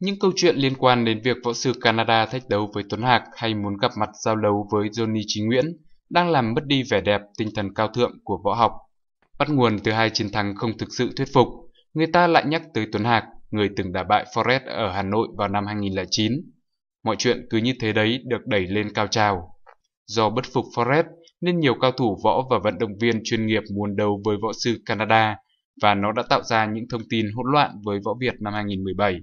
Những câu chuyện liên quan đến việc võ sư Canada thách đấu với Tuấn Hạc hay muốn gặp mặt giao đấu với Johnny Chí Nguyễn đang làm mất đi vẻ đẹp tinh thần cao thượng của võ học. Bắt nguồn từ hai chiến thắng không thực sự thuyết phục, người ta lại nhắc tới Tuấn Hạc, người từng đả bại Forrest ở Hà Nội vào năm 2009. Mọi chuyện cứ như thế đấy được đẩy lên cao trào. Do bất phục Forrest nên nhiều cao thủ võ và vận động viên chuyên nghiệp muốn đấu với võ sư Canada và nó đã tạo ra những thông tin hỗn loạn với võ Việt năm 2017.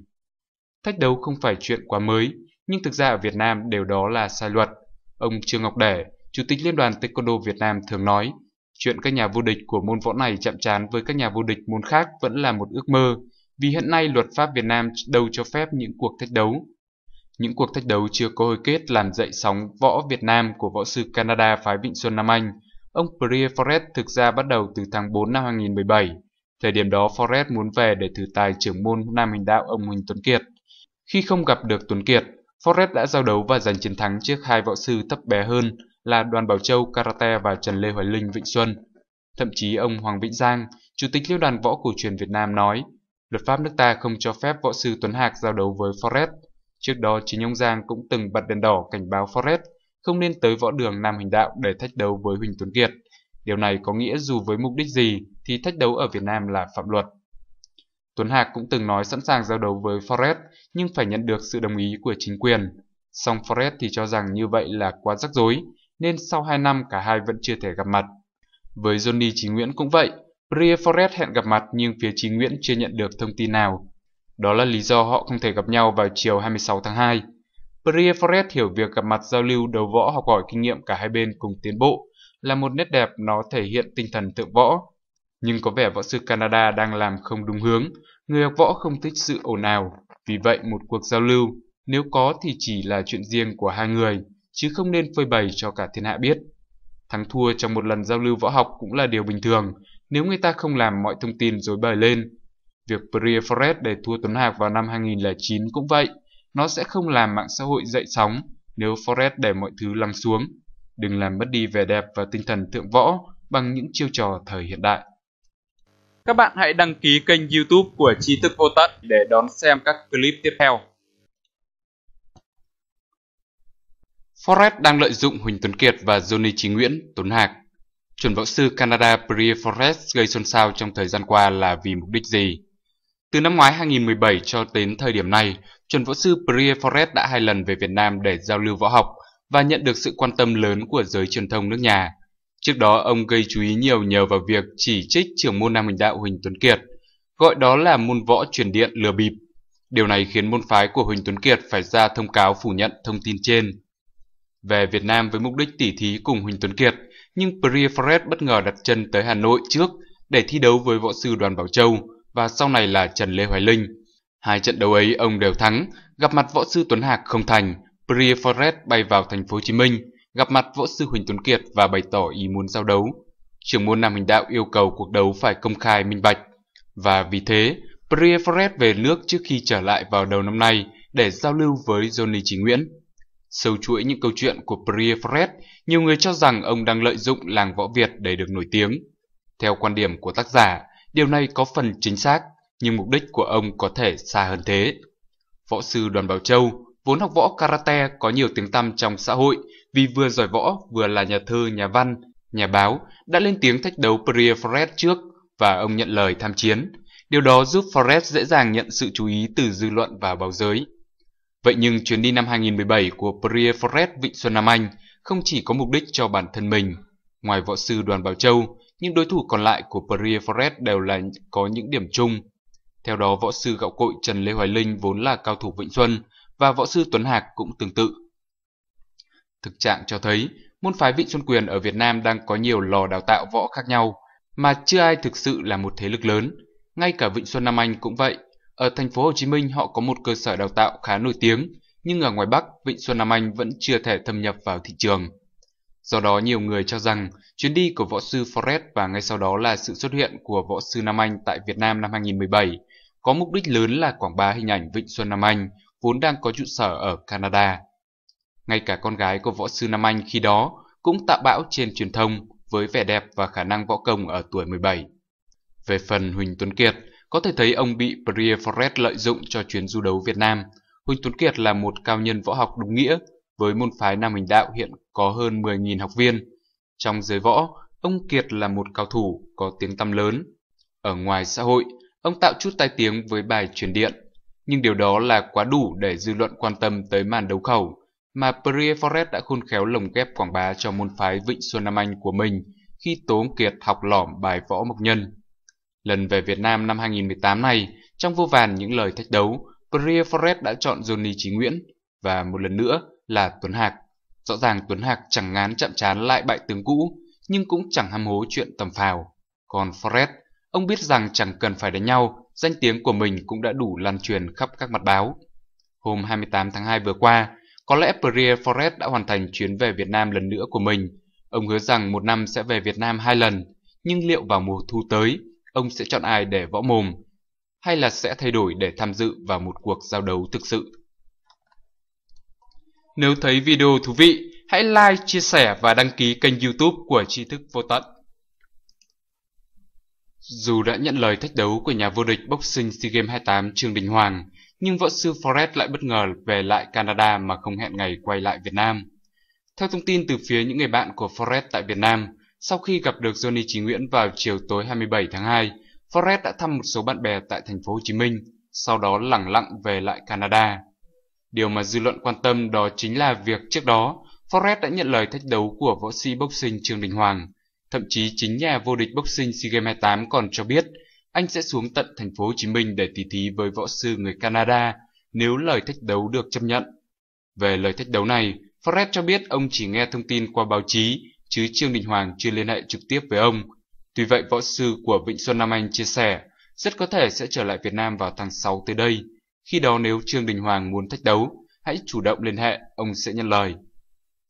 Thách đấu không phải chuyện quá mới, nhưng thực ra ở Việt Nam đều đó là sai luật. Ông Trương Ngọc Đẻ, Chủ tịch Liên đoàn Taekwondo Việt Nam thường nói, chuyện các nhà vô địch của môn võ này chạm trán với các nhà vô địch môn khác vẫn là một ước mơ, vì hiện nay luật pháp Việt Nam đâu cho phép những cuộc thách đấu. Những cuộc thách đấu chưa có hồi kết làm dậy sóng võ Việt Nam của võ sư Canada phái Vịnh Xuân Nam Anh. Ông Pierre Forrest thực ra bắt đầu từ tháng 4 năm 2017. Thời điểm đó Forrest muốn về để thử tài trưởng môn nam hình đạo ông Huỳnh Tuấn Kiệt. Khi không gặp được Tuấn Kiệt, Forrest đã giao đấu và giành chiến thắng trước hai võ sư thấp bé hơn là Đoàn Bảo Châu Karate và Trần Lê Hoài Linh Vịnh Xuân. Thậm chí ông Hoàng Vĩnh Giang, Chủ tịch Liên đoàn Võ Cổ truyền Việt Nam nói, luật pháp nước ta không cho phép võ sư Tuấn Hạc giao đấu với Forrest. Trước đó chính ông Giang cũng từng bật đèn đỏ cảnh báo Forrest không nên tới võ đường Nam Hình Đạo để thách đấu với Huỳnh Tuấn Kiệt. Điều này có nghĩa dù với mục đích gì thì thách đấu ở Việt Nam là phạm luật. Tuấn Hạc cũng từng nói sẵn sàng giao đấu với Forrest nhưng phải nhận được sự đồng ý của chính quyền. Song Forrest thì cho rằng như vậy là quá rắc rối nên sau 2 năm cả hai vẫn chưa thể gặp mặt. Với Johnny Chí Nguyễn cũng vậy, Brie Forrest hẹn gặp mặt nhưng phía Chí Nguyễn chưa nhận được thông tin nào. Đó là lý do họ không thể gặp nhau vào chiều 26 tháng 2. Brie Forrest hiểu việc gặp mặt giao lưu đấu võ học hỏi kinh nghiệm cả hai bên cùng tiến bộ là một nét đẹp nó thể hiện tinh thần thượng võ, nhưng có vẻ võ sư Canada đang làm không đúng hướng. Người học võ không thích sự ồn ào, vì vậy một cuộc giao lưu, nếu có thì chỉ là chuyện riêng của hai người, chứ không nên phơi bày cho cả thiên hạ biết. Thắng thua trong một lần giao lưu võ học cũng là điều bình thường, nếu người ta không làm mọi thông tin dối bời lên. Việc Priya Forest để thua Tuấn Hạc vào năm 2009 cũng vậy, nó sẽ không làm mạng xã hội dậy sóng nếu Forest để mọi thứ lắng xuống. Đừng làm mất đi vẻ đẹp và tinh thần thượng võ bằng những chiêu trò thời hiện đại các bạn hãy đăng ký kênh youtube của Trí Thức Ô Tận để đón xem các clip tiếp theo. Forrest đang lợi dụng Huỳnh Tuấn Kiệt và Johnny Trí Nguyễn, Tuấn Hạc. Chuẩn võ sư Canada Pierre Forrest gây xôn xao trong thời gian qua là vì mục đích gì? Từ năm ngoái 2017 cho đến thời điểm này, chuẩn võ sư Pierre Forrest đã hai lần về Việt Nam để giao lưu võ học và nhận được sự quan tâm lớn của giới truyền thông nước nhà – Trước đó ông gây chú ý nhiều nhờ vào việc chỉ trích trưởng môn Nam Hình Đạo Huỳnh Tuấn Kiệt, gọi đó là môn võ truyền điện lừa bịp. Điều này khiến môn phái của Huỳnh Tuấn Kiệt phải ra thông cáo phủ nhận thông tin trên. Về Việt Nam với mục đích tỉ thí cùng Huỳnh Tuấn Kiệt, nhưng Pierre Priefered bất ngờ đặt chân tới Hà Nội trước để thi đấu với võ sư Đoàn Bảo Châu và sau này là Trần Lê Hoài Linh. Hai trận đấu ấy ông đều thắng, gặp mặt võ sư Tuấn Hạc không thành, Pierre Priefered bay vào thành phố Hồ Chí Minh – gặp mặt võ sư Huỳnh Tuấn Kiệt và bày tỏ ý muốn giao đấu. Trưởng môn Nam Hình Đạo yêu cầu cuộc đấu phải công khai minh bạch, và vì thế, Prieferes về nước trước khi trở lại vào đầu năm nay để giao lưu với Johnny Chí Nguyễn. Sâu chuỗi những câu chuyện của Prieferes, nhiều người cho rằng ông đang lợi dụng làng võ Việt để được nổi tiếng. Theo quan điểm của tác giả, điều này có phần chính xác, nhưng mục đích của ông có thể xa hơn thế. Võ sư Đoàn Bảo Châu vốn học võ karate có nhiều tiếng tăm trong xã hội vì vừa giỏi võ vừa là nhà thơ, nhà văn, nhà báo, đã lên tiếng thách đấu Pierre Forest trước và ông nhận lời tham chiến. Điều đó giúp Forrest dễ dàng nhận sự chú ý từ dư luận và báo giới. Vậy nhưng chuyến đi năm 2017 của Pierre Forest Vịnh Xuân Nam Anh không chỉ có mục đích cho bản thân mình. Ngoài võ sư Đoàn Bảo Châu, những đối thủ còn lại của Pierre Forest đều là có những điểm chung. Theo đó, võ sư gạo cội Trần Lê Hoài Linh vốn là cao thủ Vịnh Xuân, và võ sư Tuấn Hạc cũng tương tự. Thực trạng cho thấy, môn phái Vịnh Xuân Quyền ở Việt Nam đang có nhiều lò đào tạo võ khác nhau, mà chưa ai thực sự là một thế lực lớn. Ngay cả Vịnh Xuân Nam Anh cũng vậy. Ở thành phố Hồ Chí Minh họ có một cơ sở đào tạo khá nổi tiếng, nhưng ở ngoài Bắc, Vịnh Xuân Nam Anh vẫn chưa thể thâm nhập vào thị trường. Do đó nhiều người cho rằng chuyến đi của võ sư Forrest và ngay sau đó là sự xuất hiện của võ sư Nam Anh tại Việt Nam năm 2017 có mục đích lớn là quảng bá hình ảnh Vịnh Xuân Nam Anh vốn đang có trụ sở ở Canada. Ngay cả con gái của võ sư Nam Anh khi đó cũng tạ bão trên truyền thông với vẻ đẹp và khả năng võ công ở tuổi 17. Về phần Huỳnh Tuấn Kiệt, có thể thấy ông bị Pierre Forest lợi dụng cho chuyến du đấu Việt Nam. Huỳnh Tuấn Kiệt là một cao nhân võ học đúng nghĩa, với môn phái Nam Hình Đạo hiện có hơn 10.000 học viên. Trong giới võ, ông Kiệt là một cao thủ có tiếng tăm lớn. Ở ngoài xã hội, ông tạo chút tai tiếng với bài truyền điện nhưng điều đó là quá đủ để dư luận quan tâm tới màn đấu khẩu mà Prieforest đã khôn khéo lồng ghép quảng bá cho môn phái Vịnh Xuân Nam Anh của mình khi tốn Kiệt học lỏm bài võ mộc nhân. Lần về Việt Nam năm 2018 này, trong vô vàn những lời thách đấu, Prieforest đã chọn Johnny Chí Nguyễn và một lần nữa là Tuấn Hạc. Rõ ràng Tuấn Hạc chẳng ngán chạm chán lại bại tướng cũ, nhưng cũng chẳng ham hố chuyện tầm phào. Còn Forrest, ông biết rằng chẳng cần phải đánh nhau danh tiếng của mình cũng đã đủ lan truyền khắp các mặt báo. Hôm 28 tháng 2 vừa qua, có lẽ Pierre Forest đã hoàn thành chuyến về Việt Nam lần nữa của mình. Ông hứa rằng một năm sẽ về Việt Nam hai lần, nhưng liệu vào mùa thu tới, ông sẽ chọn ai để võ mồm? Hay là sẽ thay đổi để tham dự vào một cuộc giao đấu thực sự? Nếu thấy video thú vị, hãy like, chia sẻ và đăng ký kênh youtube của tri thức vô tận. Dù đã nhận lời thách đấu của nhà vô địch boxing SEA Games 28 Trương Đình Hoàng, nhưng võ sư Forrest lại bất ngờ về lại Canada mà không hẹn ngày quay lại Việt Nam. Theo thông tin từ phía những người bạn của Forrest tại Việt Nam, sau khi gặp được Johnny Chí Nguyễn vào chiều tối 27 tháng 2, Forrest đã thăm một số bạn bè tại thành phố Hồ Chí Minh, sau đó lẳng lặng về lại Canada. Điều mà dư luận quan tâm đó chính là việc trước đó, Forrest đã nhận lời thách đấu của võ sĩ boxing Trương Đình Hoàng, Thậm chí chính nhà vô địch boxing SEA Games 28 còn cho biết anh sẽ xuống tận thành phố Hồ Chí Minh để tỉ thí với võ sư người Canada nếu lời thách đấu được chấp nhận. Về lời thách đấu này, Forrest cho biết ông chỉ nghe thông tin qua báo chí, chứ Trương Đình Hoàng chưa liên hệ trực tiếp với ông. Tuy vậy, võ sư của Vịnh Xuân Nam Anh chia sẻ, rất có thể sẽ trở lại Việt Nam vào tháng 6 tới đây. Khi đó nếu Trương Đình Hoàng muốn thách đấu, hãy chủ động liên hệ, ông sẽ nhận lời.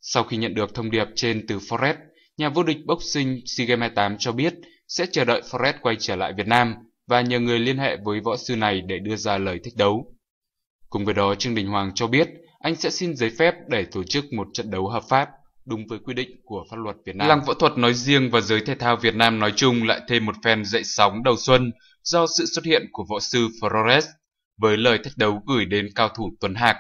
Sau khi nhận được thông điệp trên từ Forrest, nhà vô địch boxing SEA Games 28 cho biết sẽ chờ đợi Fred quay trở lại Việt Nam và nhờ người liên hệ với võ sư này để đưa ra lời thách đấu. Cùng với đó, Trương Đình Hoàng cho biết anh sẽ xin giấy phép để tổ chức một trận đấu hợp pháp đúng với quy định của pháp luật Việt Nam. Làng võ thuật nói riêng và giới thể thao Việt Nam nói chung lại thêm một phen dậy sóng đầu xuân do sự xuất hiện của võ sư Flores với lời thách đấu gửi đến cao thủ Tuấn Hạc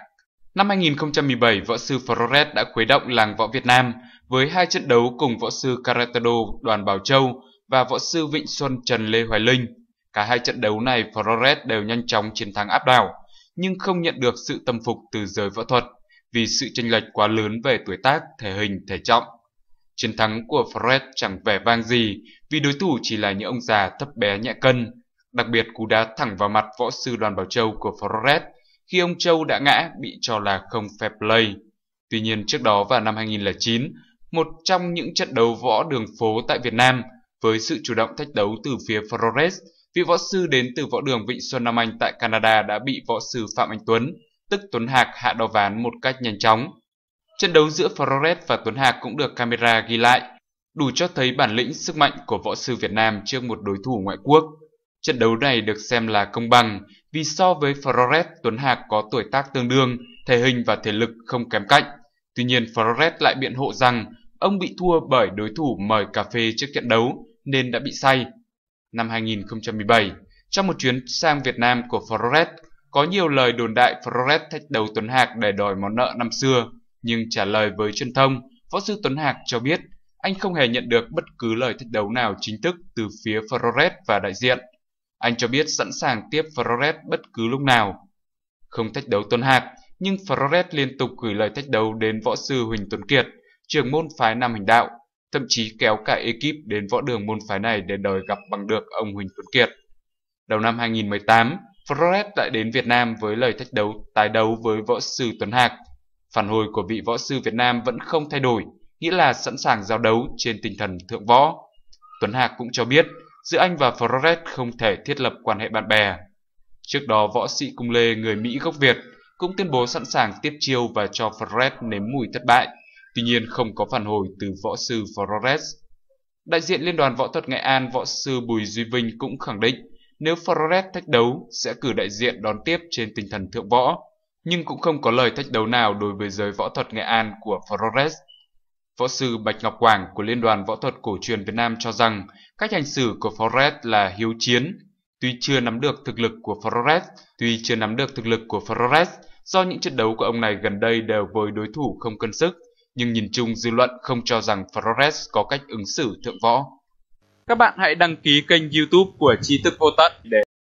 Năm 2017, võ sư Flores đã khuấy động làng võ Việt Nam với hai trận đấu cùng võ sư Caratado Đoàn Bảo Châu và võ sư Vịnh Xuân Trần Lê Hoài Linh. Cả hai trận đấu này Flores đều nhanh chóng chiến thắng áp đảo, nhưng không nhận được sự tâm phục từ giới võ thuật vì sự chênh lệch quá lớn về tuổi tác, thể hình, thể trọng. Chiến thắng của Flores chẳng vẻ vang gì vì đối thủ chỉ là những ông già thấp bé nhẹ cân. Đặc biệt cú đá thẳng vào mặt võ sư Đoàn Bảo Châu của Flores khi ông Châu đã ngã bị cho là không fair play. Tuy nhiên trước đó vào năm 2009, một trong những trận đấu võ đường phố tại Việt Nam với sự chủ động thách đấu từ phía Flores, vị võ sư đến từ võ đường Vịnh Xuân Nam Anh tại Canada đã bị võ sư Phạm Anh Tuấn, tức Tuấn Hạc hạ đo ván một cách nhanh chóng. Trận đấu giữa Flores và Tuấn Hạc cũng được camera ghi lại, đủ cho thấy bản lĩnh sức mạnh của võ sư Việt Nam trước một đối thủ ngoại quốc. Trận đấu này được xem là công bằng vì so với Flores, Tuấn Hạc có tuổi tác tương đương, thể hình và thể lực không kém cạnh. Tuy nhiên Flores lại biện hộ rằng ông bị thua bởi đối thủ mời cà phê trước trận đấu nên đã bị say. Năm 2017, trong một chuyến sang Việt Nam của Flores, có nhiều lời đồn đại Flores thách đấu Tuấn Hạc để đòi món nợ năm xưa, nhưng trả lời với truyền thông, võ sư Tuấn Hạc cho biết anh không hề nhận được bất cứ lời thách đấu nào chính thức từ phía Flores và đại diện. Anh cho biết sẵn sàng tiếp Flores bất cứ lúc nào. Không thách đấu Tuấn Hạc, nhưng Flores liên tục gửi lời thách đấu đến võ sư Huỳnh Tuấn Kiệt, trưởng môn phái Nam Hình Đạo, thậm chí kéo cả ekip đến võ đường môn phái này để đòi gặp bằng được ông Huỳnh Tuấn Kiệt. Đầu năm 2018, Flores lại đến Việt Nam với lời thách đấu tái đấu với võ sư Tuấn Hạc. Phản hồi của vị võ sư Việt Nam vẫn không thay đổi, nghĩa là sẵn sàng giao đấu trên tinh thần thượng võ. Tuấn Hạc cũng cho biết giữa anh và Flores không thể thiết lập quan hệ bạn bè. Trước đó, võ sĩ Cung Lê người Mỹ gốc Việt cũng tuyên bố sẵn sàng tiếp chiêu và cho Flores nếm mùi thất bại, tuy nhiên không có phản hồi từ võ sư Flores. Đại diện Liên đoàn Võ thuật Nghệ An võ sư Bùi Duy Vinh cũng khẳng định nếu Flores thách đấu sẽ cử đại diện đón tiếp trên tinh thần thượng võ, nhưng cũng không có lời thách đấu nào đối với giới võ thuật Nghệ An của Flores. Võ sư Bạch Ngọc Quảng của Liên đoàn Võ thuật Cổ truyền Việt Nam cho rằng cách hành xử của Forrest là hiếu chiến. Tuy chưa nắm được thực lực của Forrest, tuy chưa nắm được thực lực của Forrest, do những trận đấu của ông này gần đây đều với đối thủ không cân sức, nhưng nhìn chung dư luận không cho rằng Forrest có cách ứng xử thượng võ. Các bạn hãy đăng ký kênh YouTube của Tri thức vô tận để